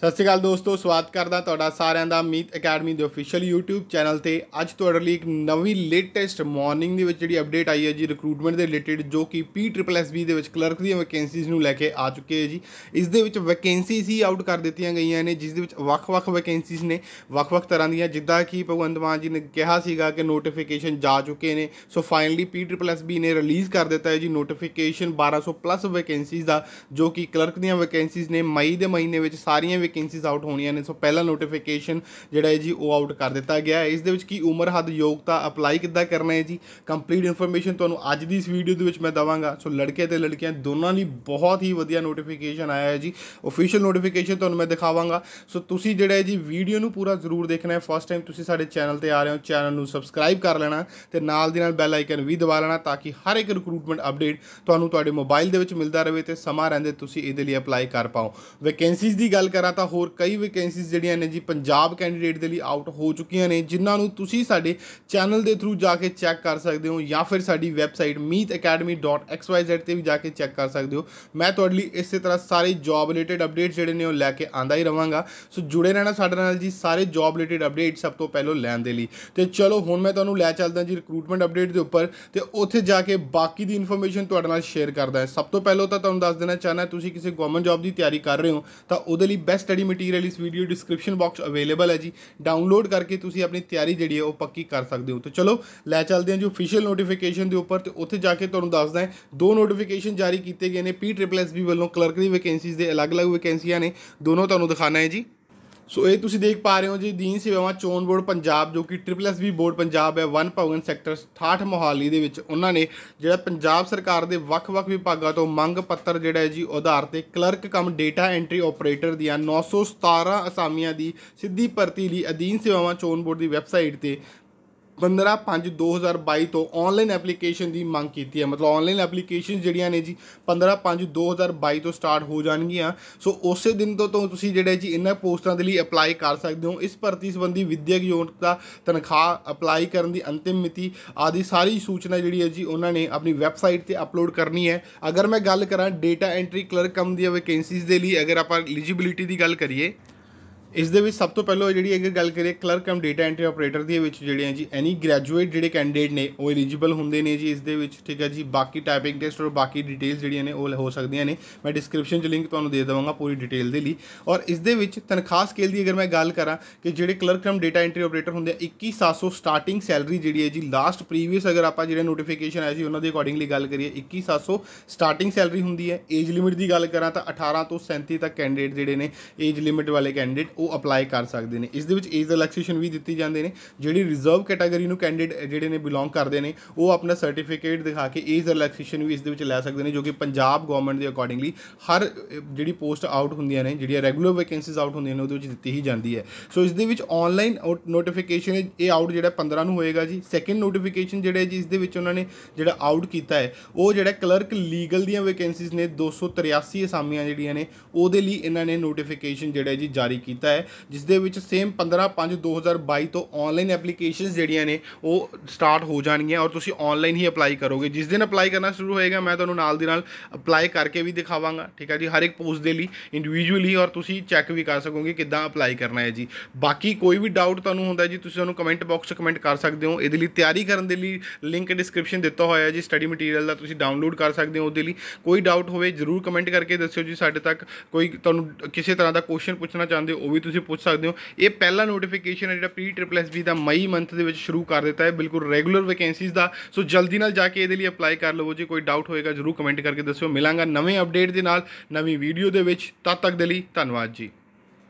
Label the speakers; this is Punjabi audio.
Speaker 1: ਸਤਿ ਸ਼੍ਰੀ ਅਕਾਲ ਦੋਸਤੋ ਸਵਾਗਤ ਕਰਦਾ ਤੁਹਾਡਾ ਸਾਰਿਆਂ ਦਾ ਮੀਤ ਅਕੈਡਮੀ ਦੇ ਅਫੀਸ਼ੀਅਲ YouTube ਚੈਨਲ ਤੇ ਅੱਜ ਤੁਹਾਡੇ ਲਈ ਇੱਕ ਨਵੀਂ ਲੇਟੈਸਟ ਮਾਰਨਿੰਗ ਦੇ ਵਿੱਚ ਜਿਹੜੀ ਅਪਡੇਟ ਆਈ ਹੈ ਜੀ ਰਿਕਰੂਟਮੈਂਟ ਦੇ ਰਿਲੇਟਡ ਜੋ ਕਿ PSSB ਦੇ ਵਿੱਚ ਕਲਰਕ ਦੀਆਂ ਵੈਕੈਂਸੀਜ਼ ਨੂੰ ਲੈ ਕੇ ਆ ਚੁੱਕੇ ਹੈ ਜੀ ਇਸ ਦੇ ਵਿੱਚ ਵੈਕੈਂਸੀਜ਼ ਹੀ ਆਊਟ ਕਰ ਦਿੱਤੀਆਂ ਗਈਆਂ ਨੇ ਜਿਸ ਦੇ ਵਿੱਚ ਵੱਖ-ਵੱਖ ਵੈਕੈਂਸੀਜ਼ ਨੇ ਵੱਖ-ਵੱਖ ਤਰ੍ਹਾਂ ਦੀਆਂ ਜਿੱਦਾਂ ਕਿ ਭਗਵੰਤ ਮਾਨ ਜੀ ਨੇ ਕਿਹਾ ਸੀਗਾ ਕਿ ਨੋਟੀਫਿਕੇਸ਼ਨ ਜਾ ਚੁੱਕੇ ਨੇ ਸੋ ਫਾਈਨਲੀ PSSB ਨੇ ਰਿਲੀਜ਼ ਕਰ ਦਿੱਤਾ ਹੈ ਜੀ ਨੋਟੀਫਿਕੇਸ਼ਨ 1200 ਪਲੱਸ ਵੈਕੈਂਸੀਜ਼ ਦਾ ਜੋ ਕਿ ਕਲਰਕ ਦੀਆਂ ਵੈਕੈਂਸੀਜ਼ ਨੇ ਮਈ ਦੇ ਮਹੀਨੇ ਵਿੱਚ ਸਾਰੀਆਂ ਵੈਕੈਂਸੀਜ਼ ਆਊਟ ਹੋਣੀਆਂ ਨੇ ਸੋ ਪਹਿਲਾ ਨੋਟੀਫਿਕੇਸ਼ਨ ਜਿਹੜਾ ਹੈ ਜੀ ਉਹ ਆਊਟ ਕਰ ਦਿੱਤਾ ਗਿਆ ਹੈ ਇਸ ਦੇ ਵਿੱਚ ਕੀ ਉਮਰ ਹੱਦ ਯੋਗਤਾ ਅਪਲਾਈ ਕਿੱਦਾਂ ਕਰਨਾ ਹੈ ਜੀ ਕੰਪਲੀਟ ਇਨਫੋਰਮੇਸ਼ਨ ਤੁਹਾਨੂੰ ਅੱਜ ਦੀ ਇਸ ਵੀਡੀਓ ਦੇ ਵਿੱਚ ਮੈਂ ਦਵਾਂਗਾ ਸੋ ਲੜਕੇ ਤੇ ਲੜਕੀਆਂ ਦੋਨਾਂ ਲਈ ਬਹੁਤ ਹੀ ਵਧੀਆ ਨੋਟੀਫਿਕੇਸ਼ਨ ਆਇਆ ਹੈ ਜੀ ਅਫੀਸ਼ੀਅਲ ਨੋਟੀਫਿਕੇਸ਼ਨ ਤੁਹਾਨੂੰ ਮੈਂ ਦਿਖਾਵਾਂਗਾ ਸੋ ਤੁਸੀਂ ਜਿਹੜਾ ਹੈ ਜੀ ਵੀਡੀਓ ਨੂੰ ਪੂਰਾ ਜ਼ਰੂਰ ਦੇਖਣਾ ਹੈ ਫਸਟ ਟਾਈਮ ਤੁਸੀਂ ਸਾਡੇ ਚੈਨਲ ਤੇ ਆ ਰਹੇ ਹੋ ਚੈਨਲ ਨੂੰ ਸਬਸਕ੍ਰਾਈਬ ਕਰ ਲੈਣਾ ਤੇ ਨਾਲ ਦੀ ਨਾਲ ਬੈਲ ਆਈਕਨ ਵੀ ਦਬਾ ਲੈਣਾ ਤਾਂ ਕਿ ਹਰ ਇੱਕ ਰਿਕਰੂਟਮੈਂਟ ਅਪਡੇਟ ਤੁਹਾਨੂੰ ਤੁਹਾਡੇ ਮੋਬਾਈਲ ਦੇ ਵਿੱਚ ਮਿਲਦਾ ਰਹੇ ਤੇ ਸਮਾਂ ਰਹਿੰਦੇ ਤੁਸੀਂ ਇਹਦੇ ਲਈ ਅਪਲਾਈ ਕਰ ਪਾਓ ਵੈਕੈਂਸੀਜ਼ ਦੀ ਗੱਲ ਕਰਾਂ ਤਾਂ ਹੋਰ ਕਈ ਵੈਕੈਂਸੀਜ਼ ਜਿਹੜੀਆਂ ਨੇ ਜੀ ਪੰਜਾਬ ਕੈਂਡੀਡੇਟ ਦੇ ਲਈ ਆਊਟ ਹੋ ਚੁੱਕੀਆਂ ਨੇ ਜਿਨ੍ਹਾਂ ਨੂੰ ਤੁਸੀਂ ਸਾਡੇ ਚੈਨਲ ਦੇ ਥਰੂ ਜਾ ਕੇ ਚੈੱਕ ਕਰ ਸਕਦੇ ਹੋ ਜਾਂ ਫਿਰ ਸਾਡੀ ਵੈਬਸਾਈਟ meetacademy.xyz ਤੇ ਵੀ ਜਾ ਕੇ ਚੈੱਕ ਕਰ ਸਕਦੇ ਹੋ ਮੈਂ ਤੁਹਾਡੇ ਲਈ ਇਸੇ ਤਰ੍ਹਾਂ ਸਾਰੇ ਜੌਬ ਰਿਲੇਟਡ ਅਪਡੇਟ ਜਿਹੜੇ ਨੇ ਉਹ ਲੈ ਕੇ ਆਂਦਾ ਹੀ ਰਵਾਂਗਾ ਸੋ ਜੁੜੇ ਰਹਿਣਾ ਸਾਡੇ ਨਾਲ ਜੀ ਸਾਰੇ ਜੌਬ ਰਿਲੇਟਡ ਅਪਡੇਟ ਸਭ ਤੋਂ ਪਹਿਲਾਂ ਲੈਣ ਦੇ ਲਈ ਤੇ ਚਲੋ ਹੁਣ ਮੈਂ ਤੁਹਾਨੂੰ ਲੈ ਚੱਲਦਾ ਜੀ ਰਿਕਰੂਟਮੈਂਟ ਅਪਡੇਟ ਦੇ ਉੱਪਰ ਤੇ ਉੱਥੇ ਜਾ ਕੇ ਬਾਕੀ ਦੀ ਇਨਫੋਰਮੇਸ਼ਨ ਤੁਹਾਡੇ ਨਾਲ ਸ਼ੇਅਰ ਕਰਦਾ ਹਾਂ ਸਭ ਤੋਂ ਪਹਿਲਾਂ ਤਾਂ ਤੁਹਾਨੂੰ ਦੱਸ ਦੇਣਾ ਚਾਹਨਾ ਤੁਸੀਂ ਕਿਸੇ ਗਵਰਨਮੈਂਟ ਜੌਬ ਦੀ ਤਿਆਰੀ ਕਰ ਰਹੇ ਹੋ ਤਾਂ ਉਹਦੇ ਲਈ ਬੈਸਟ ਸਟੱਡੀ ਮਟੀਰੀਅਲ ਇਸ ਵੀਡੀਓ ਡਿਸਕ੍ਰਿਪਸ਼ਨ ਬਾਕਸ ਅਵੇਲੇਬਲ ਹੈ ਜੀ ਡਾਊਨਲੋਡ ਕਰਕੇ ਤੁਸੀਂ ਆਪਣੀ ਤਿਆਰੀ ਜਿਹੜੀ ਹੈ ਉਹ ਪੱਕੀ ਕਰ ਸਕਦੇ ਹੋ ਤੇ ਚਲੋ ਲੈ ਚੱਲਦੇ ਹਾਂ ਜੀ ਅਫੀਸ਼ੀਅਲ ਨੋਟੀਫਿਕੇਸ਼ਨ ਦੇ ਉੱਪਰ ਤੇ ਉੱਥੇ ਜਾ ਕੇ ਤੁਹਾਨੂੰ ਦੱਸਦਾ ਹਾਂ ਦੋ ਨੋਟੀਫਿਕੇਸ਼ਨ ਜਾਰੀ ਕੀਤੇ ਗਏ ਨੇ ਪੀ ਟ੍ਰਿਪਲ ਐਸ ਬੀ ਵੱਲੋਂ ਕਲਰਕ ਦੀ ਵੈਕੈਂਸੀਜ਼ ਦੇ ਅਲੱਗ-ਅਲੱਗ ਵੈਕੈਂਸੀਆਂ ਨੇ ਦੋਨੋਂ ਤੁਹਾਨੂੰ ਦਿਖਾਣਾ ਹੈ ਜੀ ਸੋ ਇਹ ਤੁਸੀਂ ਦੇਖ ਪਾ ਰਹੇ ਹੋ ਜੀ ਦੀਨ ਸੇਵਾਵਾਂ ਚੋਣ ਬੋਰਡ ਪੰਜਾਬ ਜੋ ਕਿ ਟ੍ਰਿਪਲ ਐਸ ਵੀ ਬੋਰਡ ਪੰਜਾਬ ਹੈ ਵਨ ਪਵਨ ਸੈਕਟਰ 68 ਮੋਹਾਲੀ ਦੇ ਵਿੱਚ ਉਹਨਾਂ ਨੇ ਜਿਹੜਾ ਪੰਜਾਬ ਸਰਕਾਰ ਦੇ ਵੱਖ-ਵੱਖ ਵਿਭਾਗਾਂ ਤੋਂ ਮੰਗ ਪੱਤਰ ਜਿਹੜਾ ਹੈ ਜੀ ਆਧਾਰ ਤੇ clerk cum data entry operator ਦੀਆਂ 917 ਅਸਾਮੀਆਂ ਦੀ ਸਿੱਧੀ ਭਰਤੀ ਲਈ ਅਧੀਨ ਸੇਵਾਵਾਂ ਚੋਣ ਬੋਰਡ ਦੀ ਵੈਬਸਾਈਟ ਤੇ 15/5/2022 ਤੋਂ ਆਨਲਾਈਨ ਐਪਲੀਕੇਸ਼ਨ ਦੀ ਮੰਗ ਕੀਤੀ ਹੈ ਮਤਲਬ ਆਨਲਾਈਨ ਐਪਲੀਕੇਸ਼ਨ ਜਿਹੜੀਆਂ ਨੇ ਜੀ 15/5/2022 ਤੋਂ ਸਟਾਰਟ ਹੋ ਜਾਣਗੀਆਂ ਸੋ ਉਸੇ ਦਿਨ ਤੋਂ ਤੋਂ ਤੁਸੀਂ ਜਿਹੜੇ ਜੀ ਇਹਨਾਂ ਪੋਸਟਾਂ ਦੇ ਲਈ ਅਪਲਾਈ ਕਰ ਸਕਦੇ ਹੋ ਇਸ ਭਰਤੀ ਸੰਬੰਧੀ ਵਿਦਿਅਕ ਯੋਗਤਾ ਤਨਖਾਹ ਅਪਲਾਈ ਕਰਨ ਦੀ ਅੰਤਿਮ ਮਿਤੀ ਆਦਿ ਸਾਰੀ ਸੂਚਨਾ ਜਿਹੜੀ ਹੈ ਜੀ ਉਹਨਾਂ ਨੇ ਆਪਣੀ ਵੈਬਸਾਈਟ ਤੇ ਅਪਲੋਡ ਕਰਨੀ ਹੈ ਅਗਰ ਮੈਂ ਗੱਲ ਕਰਾਂ ਡਾਟਾ ਐਂਟਰੀ ਕਲਰਕ ਕੰਮ ਦੀਆਂ ਵੈਕੈਂਸੀਜ਼ ਦੇ ਲਈ ਅਗਰ ਆਪਾਂ ਐਲੀਜੀਬਿਲਟੀ ਦੀ ਗੱਲ ਕਰੀਏ ਇਸ ਦੇ ਵਿੱਚ ਸਭ ਤੋਂ ਪਹਿਲਾਂ ਜਿਹੜੀ ਅਗਰ ਗੱਲ ਕਰੀਏ clerk cum data entry operator ਦੀ ਵਿੱਚ ਜਿਹੜੇ ਆ ਜੀ ਐਨੀ ਗ੍ਰੈਜੂਏਟ ਜਿਹੜੇ ਕੈਂਡੀਡੇਟ ਨੇ ਉਹ ਐਲੀਜੀਬਲ ਹੁੰਦੇ ਨੇ ਜੀ ਇਸ ਦੇ ਵਿੱਚ ਠੀਕ ਹੈ ਜੀ ਬਾਕੀ ਟਾਈਪਿੰਗ ਟੈਸਟ ਔਰ ਬਾਕੀ ਡਿਟੇਲਸ ਜਿਹੜੀਆਂ ਨੇ ਉਹ ਹੋ ਸਕਦੀਆਂ ਨੇ ਮੈਂ ਡਿਸਕ੍ਰਿਪਸ਼ਨ 'ਚ ਲਿੰਕ ਤੁਹਾਨੂੰ ਦੇ ਦਵਾਂਗਾ ਪੂਰੀ ਡਿਟੇਲ ਦੇ ਲਈ ਔਰ ਇਸ ਦੇ ਵਿੱਚ ਤਨਖਾਹ ਸਕੇਲ ਦੀ ਅਗਰ ਮੈਂ ਗੱਲ ਕਰਾਂ ਕਿ ਜਿਹੜੇ clerk cum data entry operator ਹੁੰਦੇ ਆ 21700 ਸਟਾਰਟਿੰਗ ਸੈਲਰੀ ਜਿਹੜੀ ਹੈ ਜੀ ਲਾਸਟ ਪ੍ਰੀਵੀਅਸ ਅਗਰ ਆਪਾਂ ਜਿਹੜੇ ਨੋਟੀਫਿਕੇਸ਼ਨ ਆਇਆ ਸੀ ਉਹਨਾਂ ਦੇ ਅਕੋਰਡਿੰਗਲੀ ਗੱਲ ਕਰੀਏ 21700 ਸਟਾਰਟਿੰਗ ਸੈਲਰੀ ਹੁੰਦੀ ਹੈ ਏਜ ਲਿਮਿਟ ਦੀ ਗੱਲ ਕਰਾਂ ਤਾਂ 18 ਤੋਂ 37 ਤੱਕ ਕੈਂਡੀਡੇਟ ਜਿਹੜੇ ਨੇ ਏਜ ਲਿਮਿਟ ਵਾਲੇ ਕੈਂਡੀਡੇਟ ਉਹ ਅਪਲਾਈ ਕਰ ਸਕਦੇ ਨੇ ਇਸ ਦੇ ਵਿੱਚ ਏਜ ਰਿਲੈਕਸੇਸ਼ਨ ਵੀ ਦਿੱਤੀ ਜਾਂਦੇ ਨੇ ਜਿਹੜੀ ਰਿਜ਼ਰਵ ਕੈਟਾਗਰੀ ਨੂੰ ਕੈਂਡੀਡੇਟ ਜਿਹੜੇ ਨੇ ਬਿਲੋਂਗ ਕਰਦੇ ਨੇ ਉਹ ਆਪਣਾ ਸਰਟੀਫਿਕੇਟ ਦਿਖਾ ਕੇ ਏਜ ਰਿਲੈਕਸੇਸ਼ਨ ਵੀ ਇਸ ਦੇ ਵਿੱਚ ਲੈ ਸਕਦੇ ਨੇ ਜੋ ਕਿ ਪੰਜਾਬ ਗਵਰਨਮੈਂਟ ਦੇ ਅਕੋਰਡਿੰਗਲੀ ਹਰ ਜਿਹੜੀ ਪੋਸਟ ਆਊਟ ਹੁੰਦੀਆਂ ਨੇ ਜਿਹੜੀਆਂ ਰੈਗੂਲਰ ਵੈਕੈਂਸੀਜ਼ ਆਊਟ ਹੁੰਦੀਆਂ ਨੇ ਉਹਦੇ ਵਿੱਚ ਦਿੱਤੀ ਹੀ ਜਾਂਦੀ ਹੈ ਸੋ ਇਸ ਦੇ ਵਿੱਚ ਆਨਲਾਈਨ ਨੋਟੀਫਿਕੇਸ਼ਨ ਇਹ ਆਊਟ ਜਿਹੜਾ 15 ਨੂੰ ਹੋਏਗਾ ਜੀ ਸੈਕੰਡ ਨੋਟੀਫਿਕੇਸ਼ਨ ਜਿਹੜਾ ਜੀ ਇਸ ਦੇ ਵਿੱਚ ਉਹਨਾਂ ਨੇ ਜਿਹੜਾ ਆਊਟ ਕੀਤਾ ਹੈ ਉਹ ਜਿਹੜਾ ਕਲਰਕ ਲੀਗਲ ਦੀਆਂ ਵੈਕੈਂਸੀਜ਼ ਨੇ 283 ਅਸਾਮੀਆਂ ਜਿਹੜੀਆਂ ਨੇ ਉਹਦੇ ਲਈ ਇਹਨਾਂ ਨੇ ਨੋਟੀਫਿਕੇਸ਼ਨ ਜਿਹੜਾ ਜੀ ਜਾਰੀ ਕੀਤਾ ਹੈ ਜਿਸ ਦੇ ਵਿੱਚ ਸੇਮ 15 5 2022 ਤੋਂ ਆਨਲਾਈਨ ਐਪਲੀਕੇਸ਼ਨਸ ਜਿਹੜੀਆਂ ਨੇ ਉਹ ਸਟਾਰਟ ਹੋ ਜਾਣਗੀਆਂ ਔਰ ਤੁਸੀਂ ਆਨਲਾਈਨ ਹੀ ਅਪਲਾਈ ਕਰੋਗੇ ਜਿਸ ਦਿਨ ਅਪਲਾਈ ਕਰਨਾ ਸ਼ੁਰੂ ਹੋਏਗਾ ਮੈਂ ਤੁਹਾਨੂੰ ਨਾਲ ਦੀ ਨਾਲ ਅਪਲਾਈ ਕਰਕੇ ਵੀ ਦਿਖਾਵਾਂਗਾ ਠੀਕ ਹੈ ਜੀ ਹਰ ਇੱਕ ਪੋਸਟ ਦੇ ਲਈ ਇੰਡੀਵਿਜੂਅਲੀ ਔਰ ਤੁਸੀਂ ਚੈੱਕ ਵੀ ਕਰ ਸਕੋਗੇ ਕਿੱਦਾਂ ਅਪਲਾਈ ਕਰਨਾ ਹੈ ਜੀ ਬਾਕੀ ਕੋਈ ਵੀ ਡਾਊਟ ਤੁਹਾਨੂੰ ਹੁੰਦਾ ਜੀ ਤੁਸੀਂ ਉਹਨੂੰ ਕਮੈਂਟ ਬਾਕਸ 'ਚ ਕਮੈਂਟ ਕਰ ਸਕਦੇ ਹੋ ਇਹਦੇ ਲਈ ਤਿਆਰੀ ਕਰਨ ਦੇ ਲਈ ਲਿੰਕ ਡਿਸਕ੍ਰਿਪਸ਼ਨ ਦਿੱਤਾ ਹੋਇਆ ਹੈ ਜੀ ਸਟੱਡੀ ਮਟੀਰੀਅਲ ਦਾ ਤੁਸੀਂ ਡਾਊਨਲੋਡ ਕਰ ਸਕਦੇ ਹੋ ਉਹਦੇ ਲਈ ਕੋਈ ਡਾਊਟ ਹੋਵੇ ਜ਼ਰੂਰ ਕਮੈਂਟ ਕਰਕੇ ਦੱਸਿਓ ਜੀ ਸਾਡੇ ਤੱਕ ਕੋਈ ਤੁਹਾਨੂੰ ਕਿਸੇ ਤਰ੍ਹਾਂ ਦਾ ਕੁਐਸਚਨ ਪੁੱਛਣਾ ਚਾਹੁੰਦੇ ਹੋ ਉਹ ਵੀ ਤੁਸੀਂ ਪੁੱਛ ਸਕਦੇ ਹੋ ਇਹ ਪਹਿਲਾ ਨੋਟੀਫਿਕੇਸ਼ਨ ਹੈ ਜਿਹੜਾ ਪੀ ਟ੍ਰਿਪਲ ਐਸ ਬੀ ਦਾ ਮਈ ਮੰਥ ਦੇ ਵਿੱਚ ਸ਼ੁਰੂ ਕਰ ਦਿੱਤਾ ਹੈ ਬਿਲਕੁਲ ਰੈਗੂਲਰ ਵੈਕੈਂਸੀਜ਼ ਦਾ ਸੋ ਜਲਦੀ ਨਾਲ ਜਾ ਕੇ ਇਹਦੇ ਲਈ ਅਪਲਾਈ ਕਰ ਲਵੋ ਜੇ ਕੋਈ ਡਾਊਟ ਹੋਏਗਾ ਜਰੂਰ ਕਮੈਂਟ ਕਰਕੇ ਦੱਸਿਓ ਮਿਲਾਂਗਾ ਨਵੇਂ ਅਪਡੇਟ ਦੇ ਨਾਲ ਨਵੀਂ ਵੀਡੀਓ ਦੇ ਵਿੱਚ ਤਦ ਤੱਕ ਦੇ ਲਈ ਧੰਨਵਾਦ ਜੀ